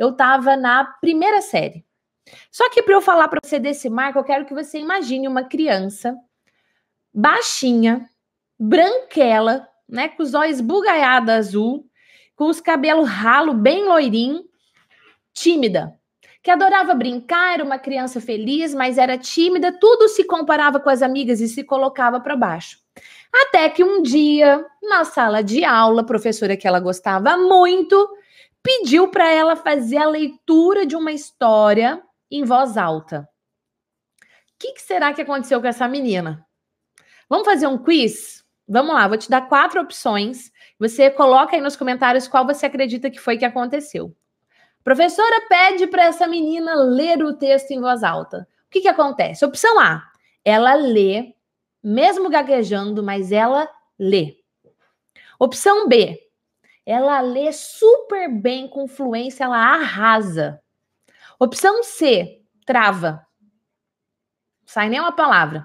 eu estava na primeira série. Só que para eu falar para você desse marco, eu quero que você imagine uma criança baixinha, branquela, né, com os olhos bugalhados azul, com os cabelos ralo bem loirinho, tímida, que adorava brincar, era uma criança feliz, mas era tímida, tudo se comparava com as amigas e se colocava para baixo. Até que um dia, na sala de aula, a professora que ela gostava muito, pediu para ela fazer a leitura de uma história em voz alta. O que, que será que aconteceu com essa menina? Vamos fazer um quiz? Vamos lá, vou te dar quatro opções. Você coloca aí nos comentários qual você acredita que foi que aconteceu. professora pede para essa menina ler o texto em voz alta. O que, que acontece? Opção A: ela lê, mesmo gaguejando, mas ela lê. Opção B: ela lê super bem com fluência, ela arrasa. Opção C, trava. Sai nem uma palavra.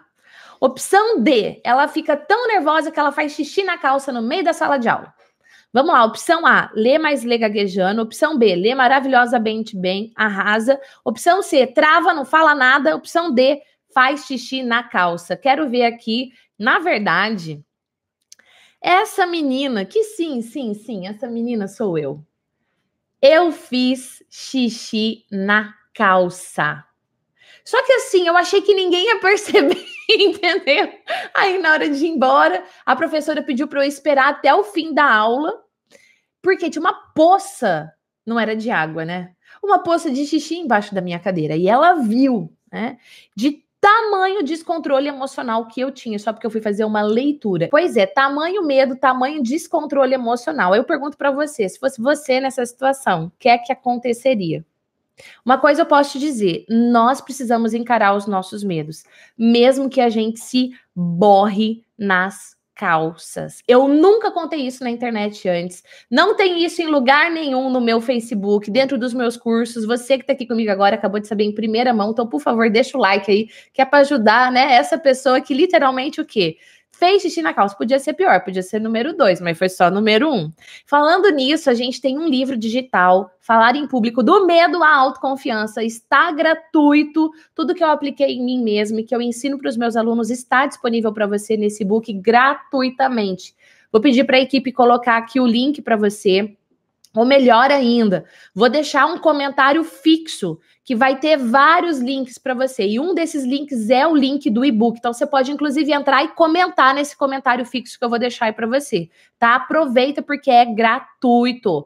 Opção D, ela fica tão nervosa que ela faz xixi na calça no meio da sala de aula. Vamos lá, opção A, lê mais lê gaguejando. Opção B, lê maravilhosamente bem, arrasa. Opção C, trava, não fala nada. Opção D, faz xixi na calça. Quero ver aqui, na verdade, essa menina, que sim, sim, sim, essa menina sou eu. Eu fiz xixi na calça. Só que assim, eu achei que ninguém ia perceber, entendeu? Aí na hora de ir embora, a professora pediu para eu esperar até o fim da aula, porque tinha uma poça, não era de água, né? Uma poça de xixi embaixo da minha cadeira. E ela viu, né? De tamanho descontrole emocional que eu tinha, só porque eu fui fazer uma leitura. Pois é, tamanho medo, tamanho descontrole emocional. Eu pergunto para você, se fosse você nessa situação, o que é que aconteceria? Uma coisa eu posso te dizer: nós precisamos encarar os nossos medos, mesmo que a gente se borre nas calças. Eu nunca contei isso na internet antes. Não tem isso em lugar nenhum no meu Facebook, dentro dos meus cursos. Você que tá aqui comigo agora acabou de saber em primeira mão, então por favor, deixa o like aí, que é para ajudar, né, essa pessoa que literalmente o quê? Fez xixi na calça. Podia ser pior, podia ser número dois, mas foi só número um. Falando nisso, a gente tem um livro digital, Falar em Público do Medo à Autoconfiança. Está gratuito. Tudo que eu apliquei em mim mesmo e que eu ensino para os meus alunos está disponível para você nesse book gratuitamente. Vou pedir para a equipe colocar aqui o link para você. Ou melhor ainda, vou deixar um comentário fixo que vai ter vários links para você. E um desses links é o link do e-book. Então você pode inclusive entrar e comentar nesse comentário fixo que eu vou deixar aí para você, tá? Aproveita porque é gratuito.